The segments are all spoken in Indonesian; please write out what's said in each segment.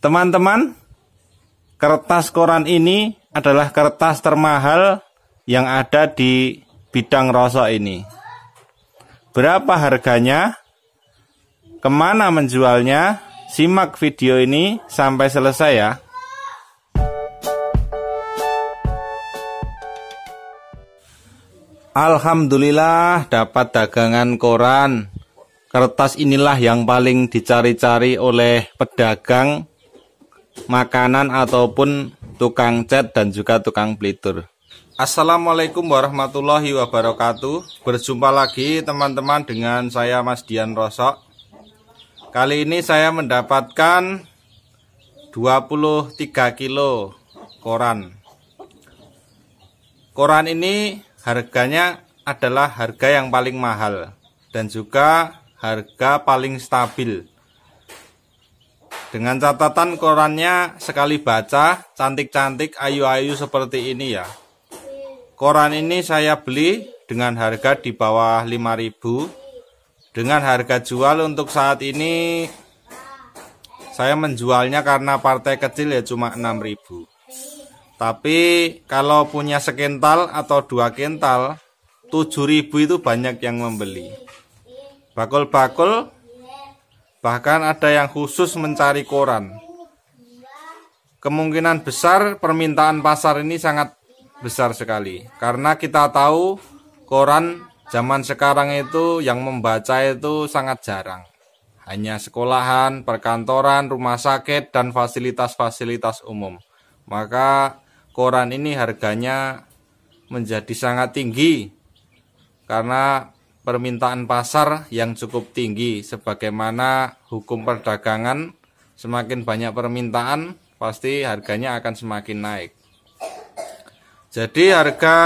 Teman-teman, kertas koran ini adalah kertas termahal yang ada di bidang rosok ini. Berapa harganya? Kemana menjualnya? Simak video ini sampai selesai ya. Alhamdulillah dapat dagangan koran. Kertas inilah yang paling dicari-cari oleh pedagang makanan ataupun tukang cat dan juga tukang pelitur. Assalamualaikum warahmatullahi wabarakatuh. Berjumpa lagi teman-teman dengan saya Mas Dian Rosok. Kali ini saya mendapatkan 23 kilo koran. Koran ini harganya adalah harga yang paling mahal dan juga harga paling stabil dengan catatan korannya sekali baca cantik-cantik ayu-ayu seperti ini ya. Koran ini saya beli dengan harga di bawah 5000 Dengan harga jual untuk saat ini saya menjualnya karena partai kecil ya cuma 6000 Tapi kalau punya sekental atau dua kental 7000 itu banyak yang membeli Bakul-bakul Bahkan ada yang khusus mencari koran. Kemungkinan besar permintaan pasar ini sangat besar sekali. Karena kita tahu koran zaman sekarang itu yang membaca itu sangat jarang. Hanya sekolahan, perkantoran, rumah sakit, dan fasilitas-fasilitas umum. Maka koran ini harganya menjadi sangat tinggi karena permintaan pasar yang cukup tinggi sebagaimana hukum perdagangan semakin banyak permintaan pasti harganya akan semakin naik jadi harga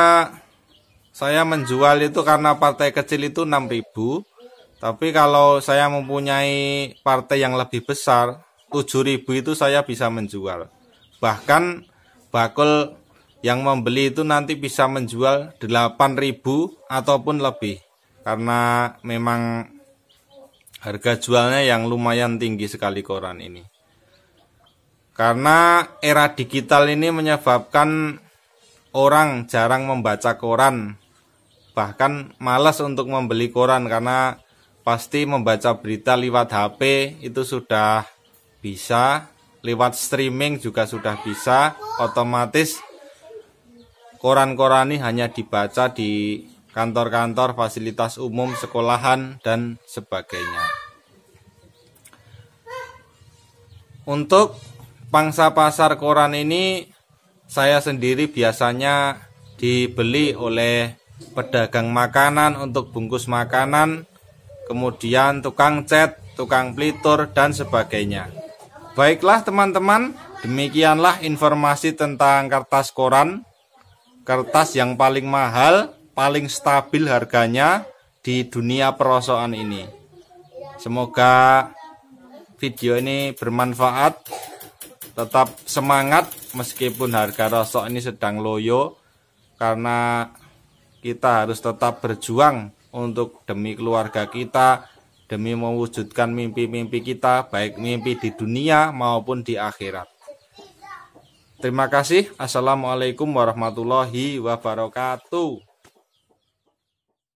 saya menjual itu karena partai kecil itu 6000 tapi kalau saya mempunyai partai yang lebih besar 7000 itu saya bisa menjual bahkan bakul yang membeli itu nanti bisa menjual 8000 ataupun lebih karena memang harga jualnya yang lumayan tinggi sekali koran ini. Karena era digital ini menyebabkan orang jarang membaca koran, bahkan malas untuk membeli koran karena pasti membaca berita lewat HP itu sudah bisa, lewat streaming juga sudah bisa, otomatis koran-koran ini hanya dibaca di kantor-kantor, fasilitas umum, sekolahan, dan sebagainya. Untuk pangsa pasar koran ini, saya sendiri biasanya dibeli oleh pedagang makanan untuk bungkus makanan, kemudian tukang cat, tukang pelitur, dan sebagainya. Baiklah teman-teman, demikianlah informasi tentang kertas koran, kertas yang paling mahal paling stabil harganya di dunia perosokan ini. Semoga video ini bermanfaat. Tetap semangat meskipun harga rosok ini sedang loyo karena kita harus tetap berjuang untuk demi keluarga kita, demi mewujudkan mimpi-mimpi kita, baik mimpi di dunia maupun di akhirat. Terima kasih. Assalamualaikum warahmatullahi wabarakatuh.